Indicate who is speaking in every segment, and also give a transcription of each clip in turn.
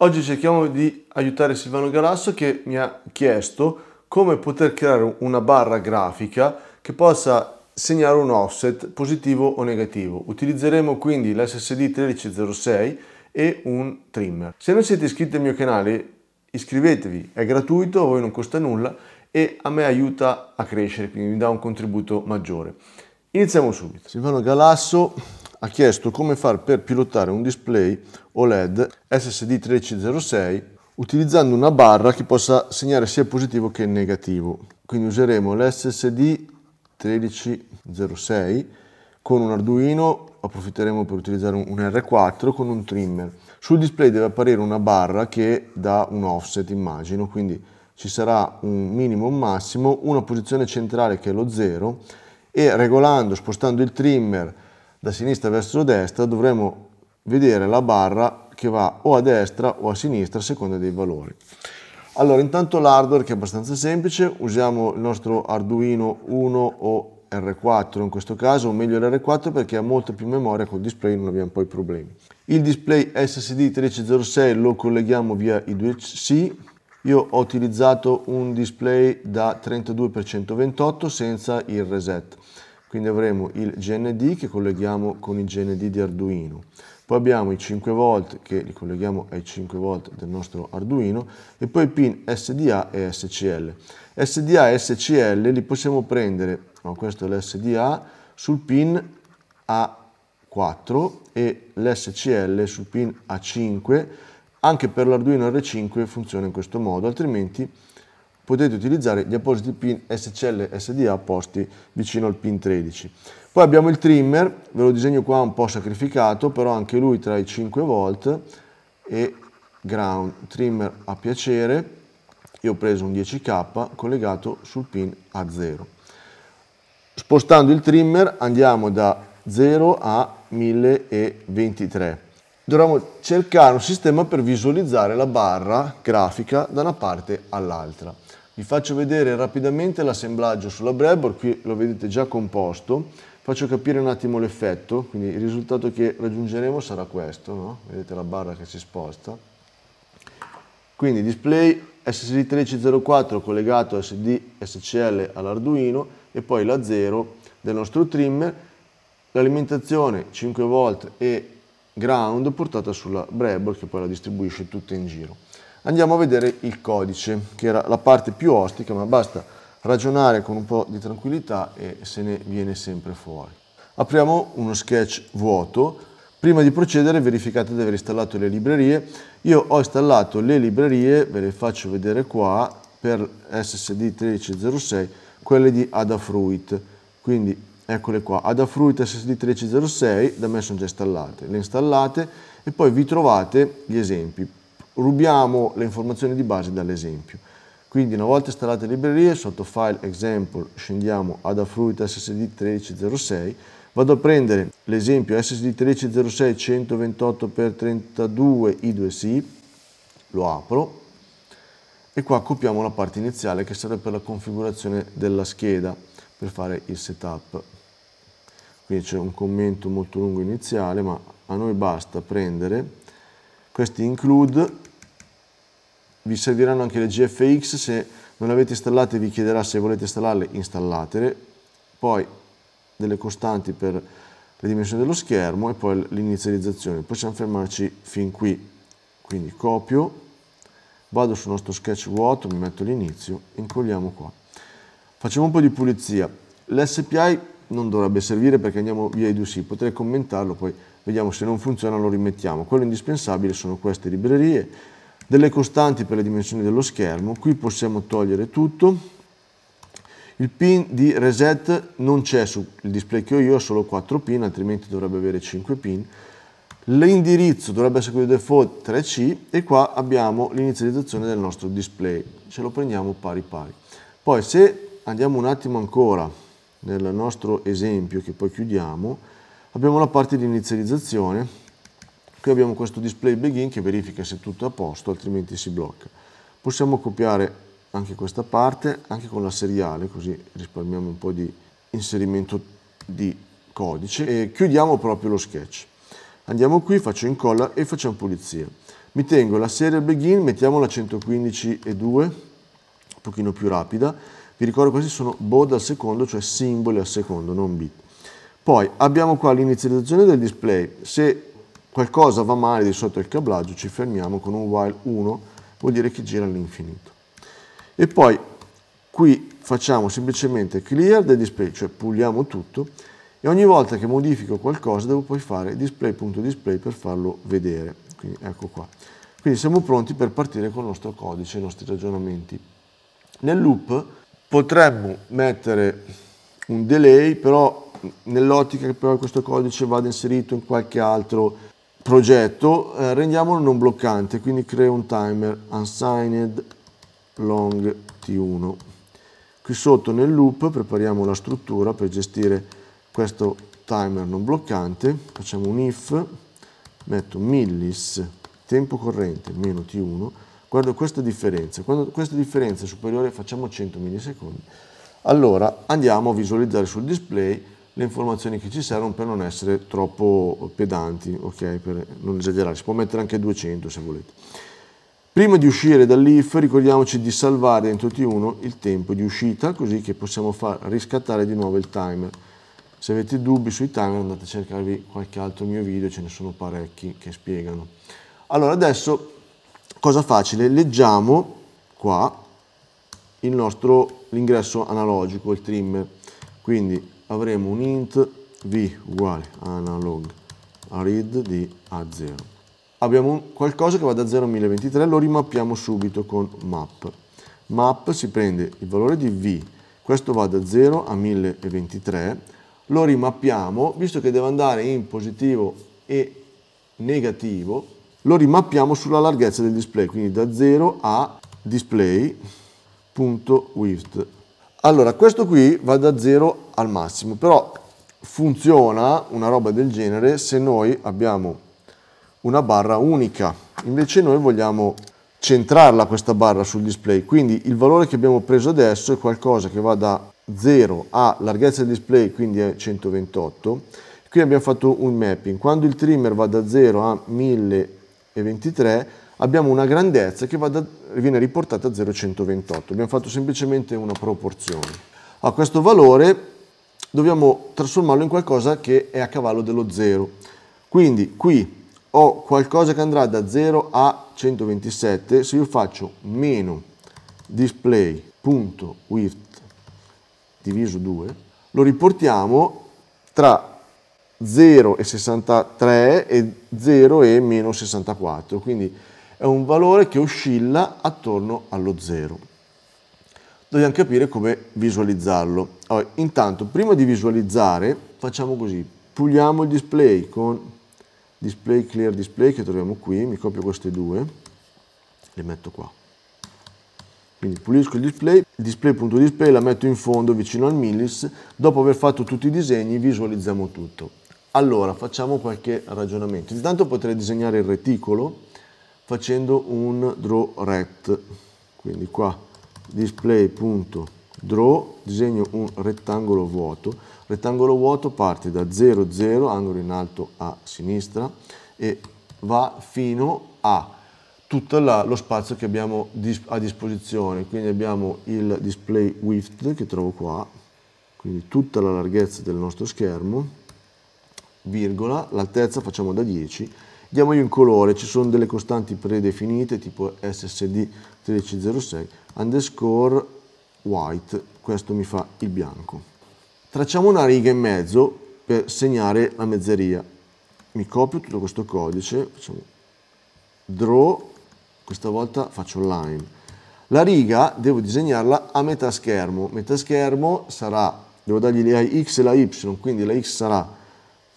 Speaker 1: Oggi cerchiamo di aiutare Silvano Galasso che mi ha chiesto come poter creare una barra grafica che possa segnare un offset positivo o negativo. Utilizzeremo quindi l'SSD 1306 e un trimmer. Se non siete iscritti al mio canale iscrivetevi, è gratuito, a voi non costa nulla e a me aiuta a crescere, quindi mi dà un contributo maggiore. Iniziamo subito. Silvano Galasso ha chiesto come far per pilotare un display OLED SSD1306 utilizzando una barra che possa segnare sia positivo che negativo. Quindi useremo l'SSD1306 con un Arduino, approfitteremo per utilizzare un R4 con un trimmer. Sul display deve apparire una barra che dà un offset, immagino, quindi ci sarà un minimo e un massimo, una posizione centrale che è lo 0 e regolando, spostando il trimmer da sinistra verso destra dovremo vedere la barra che va o a destra o a sinistra a seconda dei valori. Allora intanto l'hardware che è abbastanza semplice, usiamo il nostro Arduino 1 o R4 in questo caso, o meglio l'R4 perché ha molta più memoria col display non abbiamo poi problemi. Il display SSD 1306 lo colleghiamo via I2C, io ho utilizzato un display da 32x128 senza il reset quindi avremo il GND che colleghiamo con il GND di Arduino, poi abbiamo i 5 volt che li colleghiamo ai 5 volt del nostro Arduino e poi i pin SDA e SCL. SDA e SCL li possiamo prendere, no, questo è l'SDA, sul pin A4 e l'SCL sul pin A5, anche per l'Arduino R5 funziona in questo modo, altrimenti potete utilizzare gli appositi pin SCL SDA posti vicino al pin 13. Poi abbiamo il trimmer, ve lo disegno qua un po' sacrificato, però anche lui tra i 5 volt e ground, trimmer a piacere, io ho preso un 10K collegato sul pin A0. Spostando il trimmer andiamo da 0 a 1023. Dovremmo cercare un sistema per visualizzare la barra grafica da una parte all'altra. Vi faccio vedere rapidamente l'assemblaggio sulla breadboard, qui lo vedete già composto, faccio capire un attimo l'effetto, quindi il risultato che raggiungeremo sarà questo, no? vedete la barra che si sposta. Quindi display SSD1304 collegato SD SCL all'Arduino e poi la 0 del nostro trimmer, l'alimentazione 5V e ground portata sulla breadboard che poi la distribuisce tutta in giro andiamo a vedere il codice, che era la parte più ostica, ma basta ragionare con un po' di tranquillità e se ne viene sempre fuori. Apriamo uno sketch vuoto. Prima di procedere verificate di aver installato le librerie. Io ho installato le librerie, ve le faccio vedere qua, per SSD 1306, quelle di Adafruit. Quindi eccole qua, Adafruit SSD 1306, da me sono già installate. Le installate e poi vi trovate gli esempi rubiamo le informazioni di base dall'esempio. Quindi una volta installate le librerie, sotto File Example scendiamo ad Affruit SSD 1306, vado a prendere l'esempio SSD 1306 128x32 i2c, lo apro e qua copiamo la parte iniziale che serve per la configurazione della scheda per fare il setup. Qui c'è un commento molto lungo iniziale, ma a noi basta prendere questi include vi serviranno anche le GFX, se non le avete installate vi chiederà se volete installarle, installatele, poi delle costanti per le dimensioni dello schermo e poi l'inizializzazione, possiamo fermarci fin qui, quindi copio, vado sul nostro sketch vuoto, mi metto l'inizio, incolliamo qua. Facciamo un po' di pulizia, l'SPI non dovrebbe servire perché andiamo via i due c potrei commentarlo, poi vediamo se non funziona lo rimettiamo, quello indispensabile sono queste librerie, delle costanti per le dimensioni dello schermo, qui possiamo togliere tutto, il pin di reset non c'è sul display che ho io, solo 4 pin, altrimenti dovrebbe avere 5 pin, l'indirizzo dovrebbe essere quello di default 3C e qua abbiamo l'inizializzazione del nostro display, ce lo prendiamo pari pari. Poi se andiamo un attimo ancora nel nostro esempio che poi chiudiamo, abbiamo la parte di inizializzazione Qui abbiamo questo display begin che verifica se tutto è a posto, altrimenti si blocca. Possiamo copiare anche questa parte, anche con la seriale, così risparmiamo un po' di inserimento di codice. E chiudiamo proprio lo sketch. Andiamo qui, faccio incolla e facciamo pulizia. Mi tengo la serial begin, mettiamo la 2, un pochino più rapida. Vi ricordo questi sono baud al secondo, cioè simboli al secondo, non bit. Poi abbiamo qua l'inizializzazione del display. Se qualcosa va male di sotto il cablaggio, ci fermiamo con un while 1, vuol dire che gira all'infinito. E poi qui facciamo semplicemente clear del display, cioè puliamo tutto, e ogni volta che modifico qualcosa devo poi fare display.display per farlo vedere. Quindi ecco qua. Quindi siamo pronti per partire con il nostro codice, i nostri ragionamenti. Nel loop potremmo mettere un delay, però nell'ottica che però questo codice vada inserito in qualche altro progetto, eh, rendiamolo non bloccante, quindi creo un timer unsigned long t1. Qui sotto nel loop prepariamo la struttura per gestire questo timer non bloccante, facciamo un if, metto millis tempo corrente meno t1, guardo questa differenza, quando questa differenza è superiore facciamo 100 millisecondi, allora andiamo a visualizzare sul display le informazioni che ci servono per non essere troppo pedanti, ok? per non esagerare. Si può mettere anche 200 se volete. Prima di uscire dall'if ricordiamoci di salvare dentro T1 il tempo di uscita così che possiamo far riscattare di nuovo il timer. Se avete dubbi sui timer andate a cercarvi qualche altro mio video, ce ne sono parecchi che spiegano. Allora adesso, cosa facile, leggiamo qua l'ingresso analogico, il trimmer. Quindi avremo un int v uguale analog a read di a0. Abbiamo qualcosa che va da 0 a 1023, lo rimappiamo subito con map. Map si prende il valore di v, questo va da 0 a 1023, lo rimappiamo, visto che deve andare in positivo e negativo, lo rimappiamo sulla larghezza del display, quindi da 0 a display.width allora, questo qui va da 0 al massimo, però funziona una roba del genere se noi abbiamo una barra unica. Invece noi vogliamo centrarla questa barra sul display, quindi il valore che abbiamo preso adesso è qualcosa che va da 0 a larghezza del display, quindi è 128. Qui abbiamo fatto un mapping. Quando il trimmer va da 0 a 1023, abbiamo una grandezza che da, viene riportata a 0,128. Abbiamo fatto semplicemente una proporzione. A questo valore dobbiamo trasformarlo in qualcosa che è a cavallo dello 0. Quindi qui ho qualcosa che andrà da 0 a 127. Se io faccio meno display.width diviso 2, lo riportiamo tra 0 e 63 e 0 e meno 64. Quindi è un valore che oscilla attorno allo zero. Dobbiamo capire come visualizzarlo. Allora, intanto, prima di visualizzare, facciamo così. Puliamo il display con display clear display che troviamo qui. Mi copio queste due, le metto qua. Quindi pulisco il display, display.display la metto in fondo vicino al millis. Dopo aver fatto tutti i disegni visualizziamo tutto. Allora, facciamo qualche ragionamento. Intanto potrei disegnare il reticolo facendo un draw rect. Quindi qua display.draw, disegno un rettangolo vuoto. Rettangolo vuoto parte da 0, 0, angolo in alto a sinistra e va fino a tutto la, lo spazio che abbiamo dis a disposizione. Quindi abbiamo il display width che trovo qua, quindi tutta la larghezza del nostro schermo, virgola, l'altezza facciamo da 10 diamogli un colore, ci sono delle costanti predefinite tipo ssd 1306 underscore white, questo mi fa il bianco. Tracciamo una riga in mezzo per segnare la mezzeria. Mi copio tutto questo codice, facciamo draw, questa volta faccio line. La riga devo disegnarla a metà schermo, metà schermo sarà, devo dargli la x e la y, quindi la x sarà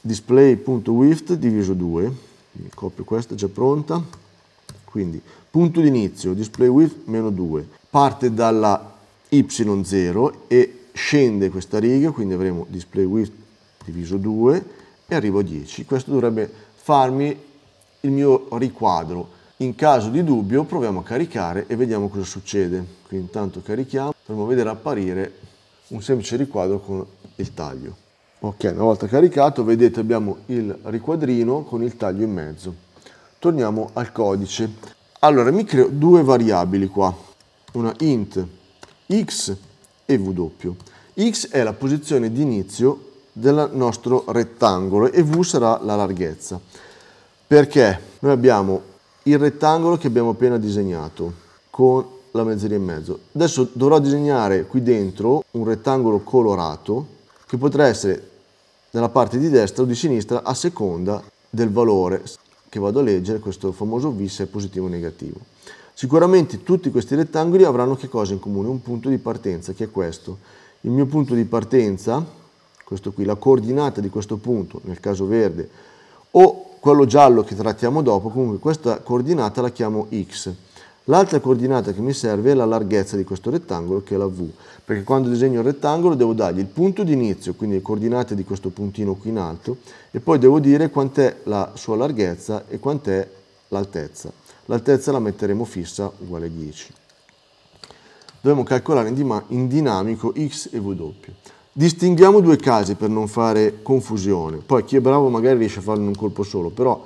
Speaker 1: display.width diviso 2 copio questa già pronta, quindi punto di inizio, display width meno 2, parte dalla y0 e scende questa riga, quindi avremo display width diviso 2 e arrivo a 10. Questo dovrebbe farmi il mio riquadro. In caso di dubbio proviamo a caricare e vediamo cosa succede. Quindi intanto carichiamo, dovremo vedere apparire un semplice riquadro con il taglio. Ok, una volta caricato vedete abbiamo il riquadrino con il taglio in mezzo. Torniamo al codice. Allora mi creo due variabili qua, una int x e w. x è la posizione di inizio del nostro rettangolo e v sarà la larghezza. Perché noi abbiamo il rettangolo che abbiamo appena disegnato con la mezzeria in mezzo. Adesso dovrò disegnare qui dentro un rettangolo colorato che potrà essere nella parte di destra o di sinistra a seconda del valore che vado a leggere, questo famoso V se è positivo o negativo. Sicuramente tutti questi rettangoli avranno che cosa in comune? Un punto di partenza, che è questo. Il mio punto di partenza, questo qui, la coordinata di questo punto, nel caso verde, o quello giallo che trattiamo dopo, comunque questa coordinata la chiamo X. L'altra coordinata che mi serve è la larghezza di questo rettangolo che è la V, perché quando disegno il rettangolo devo dargli il punto di inizio, quindi le coordinate di questo puntino qui in alto, e poi devo dire quant'è la sua larghezza e quant'è l'altezza. L'altezza la metteremo fissa uguale a 10. Dobbiamo calcolare in, dinamico x e w. Distinguiamo due casi per non fare confusione. Poi chi è bravo magari riesce a farlo in un colpo solo, però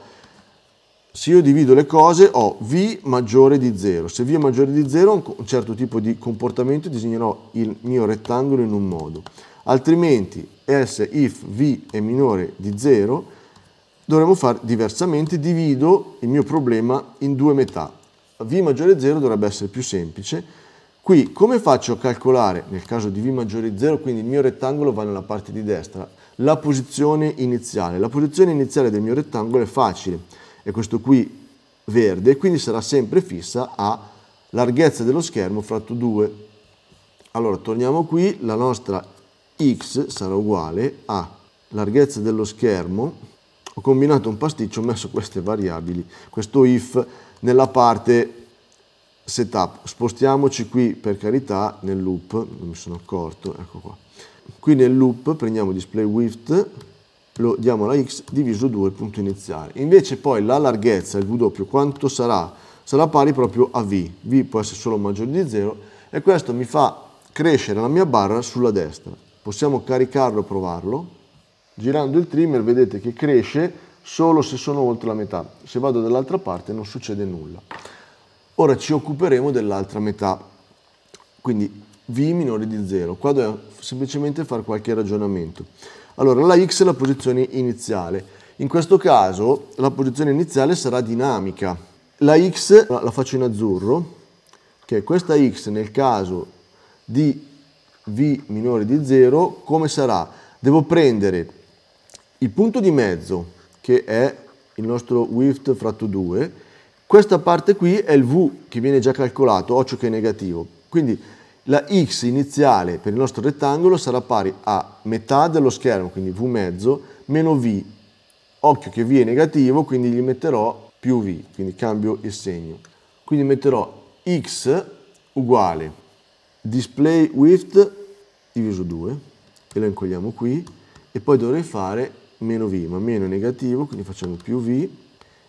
Speaker 1: se io divido le cose ho V maggiore di 0. Se V è maggiore di 0 ho un certo tipo di comportamento disegnerò il mio rettangolo in un modo. Altrimenti S if V è minore di 0 dovremmo fare diversamente, divido il mio problema in due metà. V maggiore di 0 dovrebbe essere più semplice. Qui come faccio a calcolare, nel caso di V maggiore di 0, quindi il mio rettangolo va nella parte di destra, la posizione iniziale? La posizione iniziale del mio rettangolo è facile è questo qui verde, quindi sarà sempre fissa a larghezza dello schermo fratto 2. Allora torniamo qui, la nostra x sarà uguale a larghezza dello schermo, ho combinato un pasticcio, ho messo queste variabili, questo if nella parte setup. Spostiamoci qui per carità nel loop, non mi sono accorto, ecco qua. Qui nel loop prendiamo display width, lo diamo alla x diviso 2 punto iniziale. Invece poi la larghezza, il W, quanto sarà? Sarà pari proprio a V. V può essere solo maggiore di 0 e questo mi fa crescere la mia barra sulla destra. Possiamo caricarlo e provarlo. Girando il trimmer vedete che cresce solo se sono oltre la metà. Se vado dall'altra parte non succede nulla. Ora ci occuperemo dell'altra metà, quindi V minore di 0. Qua dobbiamo semplicemente fare qualche ragionamento. Allora, la x è la posizione iniziale. In questo caso la posizione iniziale sarà dinamica. La x la faccio in azzurro, che è questa x nel caso di v minore di 0, come sarà? Devo prendere il punto di mezzo, che è il nostro width fratto 2, questa parte qui è il v che viene già calcolato, occhio che è negativo. Quindi la x iniziale per il nostro rettangolo sarà pari a metà dello schermo, quindi v mezzo, meno v. Occhio che v è negativo, quindi gli metterò più v, quindi cambio il segno. Quindi metterò x uguale display width diviso 2 e lo incolliamo qui e poi dovrei fare meno v, ma meno è negativo, quindi facciamo più v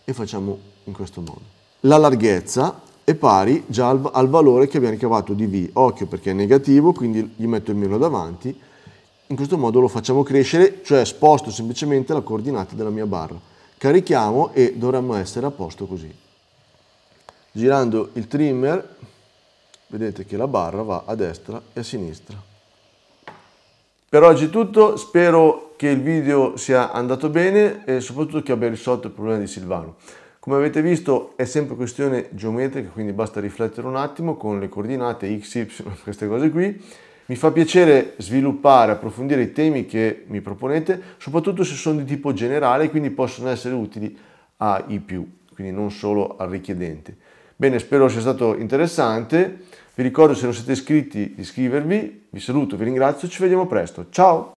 Speaker 1: e facciamo in questo modo. La larghezza è pari già al, al, valore che abbiamo ricavato di V. Occhio perché è negativo, quindi gli metto il meno davanti. In questo modo lo facciamo crescere, cioè sposto semplicemente la coordinata della mia barra. Carichiamo e dovremmo essere a posto così. Girando il trimmer vedete che la barra va a destra e a sinistra. Per oggi è tutto, spero che il video sia andato bene e soprattutto che abbia risolto il problema di Silvano. Come avete visto è sempre questione geometrica, quindi basta riflettere un attimo con le coordinate x, y, queste cose qui. Mi fa piacere sviluppare, approfondire i temi che mi proponete, soprattutto se sono di tipo generale, quindi possono essere utili ai più, quindi non solo al richiedente. Bene, spero sia stato interessante. Vi ricordo se non siete iscritti di iscrivervi. Vi saluto, vi ringrazio, ci vediamo presto. Ciao!